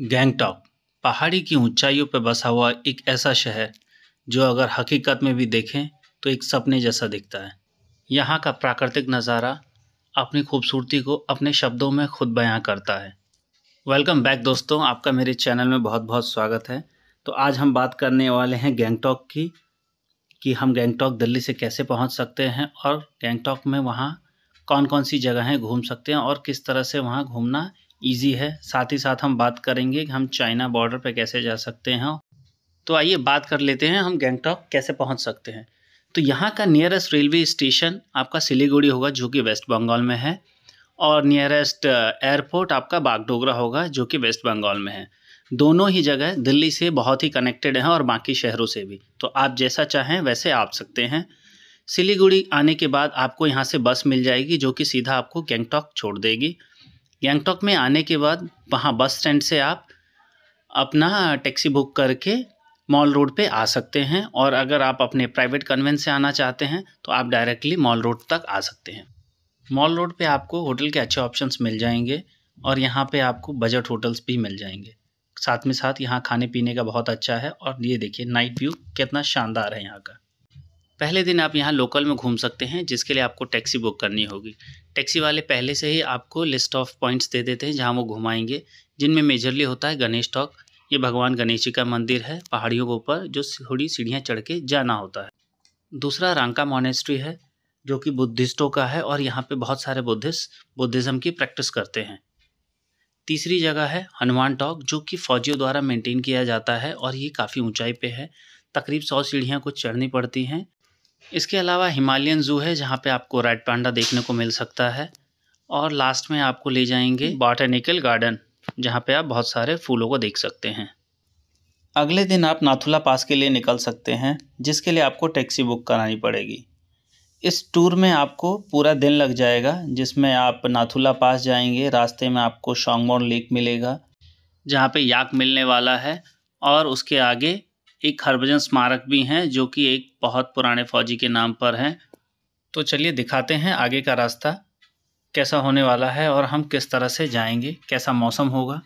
गैंगटॉक पहाड़ी की ऊंचाइयों पर बसा हुआ एक ऐसा शहर जो अगर हकीकत में भी देखें तो एक सपने जैसा दिखता है यहाँ का प्राकृतिक नज़ारा अपनी खूबसूरती को अपने शब्दों में खुद बयां करता है वेलकम बैक दोस्तों आपका मेरे चैनल में बहुत बहुत स्वागत है तो आज हम बात करने वाले हैं गैंगटॉक की कि हम गैंगटॉक दिल्ली से कैसे पहुंच सकते हैं और गैंगटॉक में वहाँ कौन कौन सी जगह हैं घूम सकते हैं और किस तरह से वहाँ घूमना ईजी है साथ ही साथ हम बात करेंगे कि हम चाइना बॉर्डर पर कैसे जा सकते हैं तो आइए बात कर लेते हैं हम गैंगटॉक कैसे पहुंच सकते हैं तो यहाँ का नियरेस्ट रेलवे स्टेशन आपका सिलीगुड़ी होगा जो कि वेस्ट बंगाल में है और नियरेस्ट एयरपोर्ट uh, आपका बागडोगरा होगा जो कि वेस्ट बंगाल में है दोनों ही जगह दिल्ली से बहुत ही कनेक्टेड हैं और बाकी शहरों से भी तो आप जैसा चाहें वैसे आप सकते हैं सिलीगुड़ी आने के बाद आपको यहाँ से बस मिल जाएगी जो कि सीधा आपको गैंगटॉक छोड़ देगी गैंगटॉक में आने के बाद वहाँ बस स्टैंड से आप अपना टैक्सी बुक करके मॉल रोड पे आ सकते हैं और अगर आप अपने प्राइवेट कन्वेंस से आना चाहते हैं तो आप डायरेक्टली मॉल रोड तक आ सकते हैं मॉल रोड पे आपको होटल के अच्छे ऑप्शंस मिल जाएंगे और यहाँ पे आपको बजट होटल्स भी मिल जाएंगे साथ में साथ यहाँ खाने पीने का बहुत अच्छा है और ये देखिए नाइट व्यू कितना शानदार है यहाँ का पहले दिन आप यहाँ लोकल में घूम सकते हैं जिसके लिए आपको टैक्सी बुक करनी होगी टैक्सी वाले पहले से ही आपको लिस्ट ऑफ पॉइंट्स दे देते हैं जहाँ वो घुमाएंगे जिनमें मेजरली होता है गणेश टॉक ये भगवान गणेश जी का मंदिर है पहाड़ियों के ऊपर जो थोड़ी सीढ़ियाँ चढ़ के जाना होता है दूसरा रंका मोनेस्ट्री है जो कि बुद्धिस्टों का है और यहाँ पे बहुत सारे बुद्धिस्ट बुद्धिज़्म की प्रैक्टिस करते हैं तीसरी जगह है हनुमान टॉक जो कि फौजियों द्वारा मेंटेन किया जाता है और ये काफ़ी ऊंचाई पे है तकरीब सौ सीढ़ियाँ कुछ चढ़नी पड़ती हैं इसके अलावा हिमालयन ज़ू है जहाँ पे आपको रेड पांडा देखने को मिल सकता है और लास्ट में आपको ले जाएंगे बॉटेनिकल गार्डन जहाँ पे आप बहुत सारे फूलों को देख सकते हैं अगले दिन आप नाथुला पास के लिए निकल सकते हैं जिसके लिए आपको टैक्सी बुक करानी पड़ेगी इस टूर में आपको पूरा दिन लग जाएगा जिसमें आप नाथुला पास जाएंगे रास्ते में आपको शोंगमोन लेक मिलेगा जहाँ पे याक मिलने वाला है और उसके आगे एक हरभजन स्मारक भी हैं जो कि एक बहुत पुराने फौजी के नाम पर हैं तो चलिए दिखाते हैं आगे का रास्ता कैसा होने वाला है और हम किस तरह से जाएंगे कैसा मौसम होगा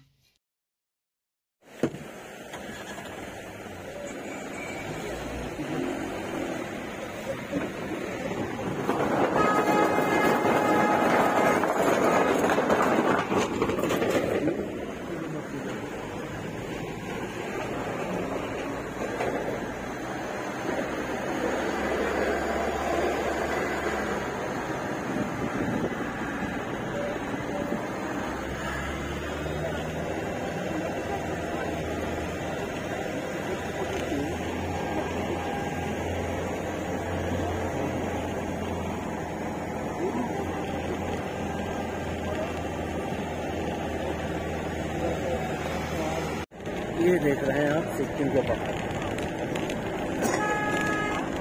देख रहे हैं आप सिक्किम के पहाड़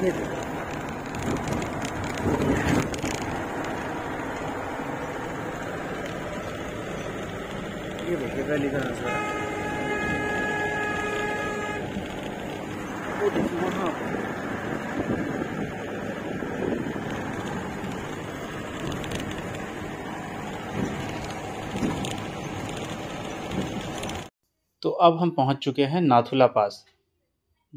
ये देखिए पहली का नजर अब हम पहुंच चुके हैं नाथुला पास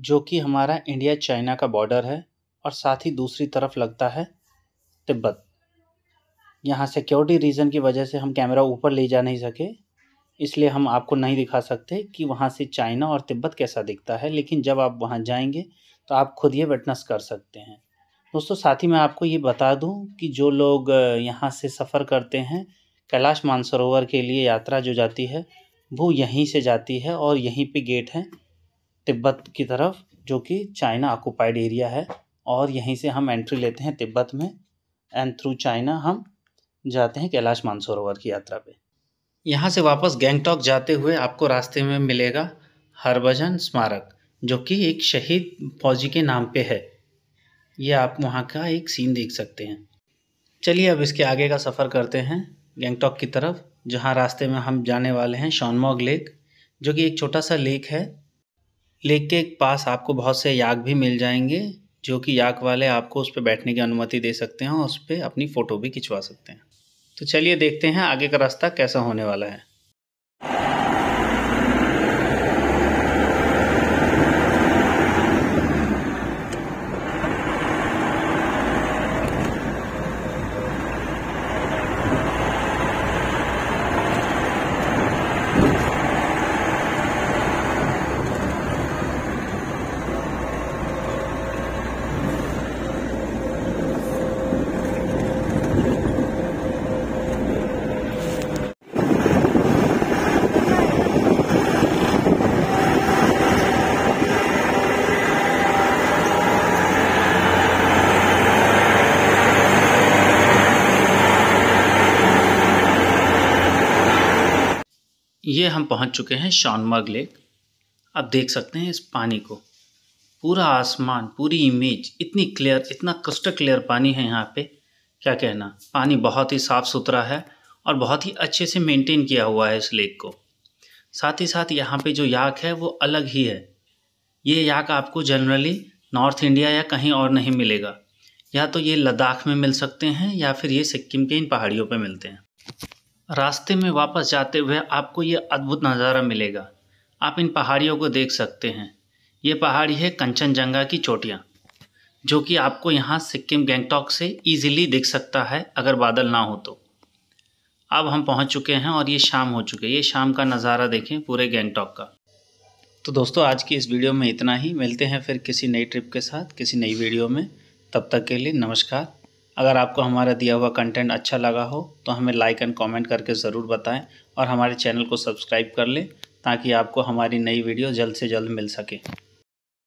जो कि हमारा इंडिया चाइना का बॉर्डर है और साथ ही दूसरी तरफ लगता है तिब्बत यहाँ सिक्योरिटी रीज़न की वजह से हम कैमरा ऊपर ले जा नहीं सके इसलिए हम आपको नहीं दिखा सकते कि वहाँ से चाइना और तिब्बत कैसा दिखता है लेकिन जब आप वहाँ जाएंगे तो आप खुद ये विटनेस कर सकते हैं दोस्तों साथ ही मैं आपको ये बता दूँ कि जो लोग यहाँ से सफ़र करते हैं कैलाश मानसरोवर के लिए यात्रा जो जाती है वो यहीं से जाती है और यहीं पे गेट है तिब्बत की तरफ जो कि चाइना ऑक्यूपाइड एरिया है और यहीं से हम एंट्री लेते हैं तिब्बत में एंड थ्रू चाइना हम जाते हैं कैलाश मानसरोवर की यात्रा पे यहाँ से वापस गैंगटॉक जाते हुए आपको रास्ते में मिलेगा हरभजन स्मारक जो कि एक शहीद फौजी के नाम पे है ये आप वहाँ का एक सीन देख सकते हैं चलिए अब इसके आगे का सफ़र करते हैं गैंगटॉक की तरफ जहाँ रास्ते में हम जाने वाले हैं शॉनमोग लेक जो कि एक छोटा सा लेक है लेक के पास आपको बहुत से याक भी मिल जाएंगे जो कि याक वाले आपको उस पर बैठने की अनुमति दे सकते हैं और उस पर अपनी फ़ोटो भी खिंचवा सकते हैं तो चलिए देखते हैं आगे का रास्ता कैसा होने वाला है ये हम पहुंच चुके हैं शॉनमर्ग लेक आप देख सकते हैं इस पानी को पूरा आसमान पूरी इमेज इतनी क्लियर इतना क्रिस्टल क्लियर पानी है यहाँ पे क्या कहना पानी बहुत ही साफ़ सुथरा है और बहुत ही अच्छे से मेंटेन किया हुआ है इस लेक को साथ ही साथ यहाँ पे जो याक है वो अलग ही है ये याक आपको जनरली नॉर्थ इंडिया या कहीं और नहीं मिलेगा या तो ये लद्दाख में मिल सकते हैं या फिर ये सिक्किम के इन पहाड़ियों पर मिलते हैं रास्ते में वापस जाते हुए आपको ये अद्भुत नज़ारा मिलेगा आप इन पहाड़ियों को देख सकते हैं ये पहाड़ी है कंचनजंगा की चोटियाँ जो कि आपको यहाँ सिक्किम गैंगटॉक से ईजिली दिख सकता है अगर बादल ना हो तो अब हम पहुँच चुके हैं और ये शाम हो चुके ये शाम का नज़ारा देखें पूरे गैंगटॉक का तो दोस्तों आज की इस वीडियो में इतना ही मिलते हैं फिर किसी नई ट्रिप के साथ किसी नई वीडियो में तब तक के लिए नमस्कार अगर आपको हमारा दिया हुआ कंटेंट अच्छा लगा हो तो हमें लाइक एंड कमेंट करके ज़रूर बताएं और हमारे चैनल को सब्सक्राइब कर लें ताकि आपको हमारी नई वीडियो जल्द से जल्द मिल सके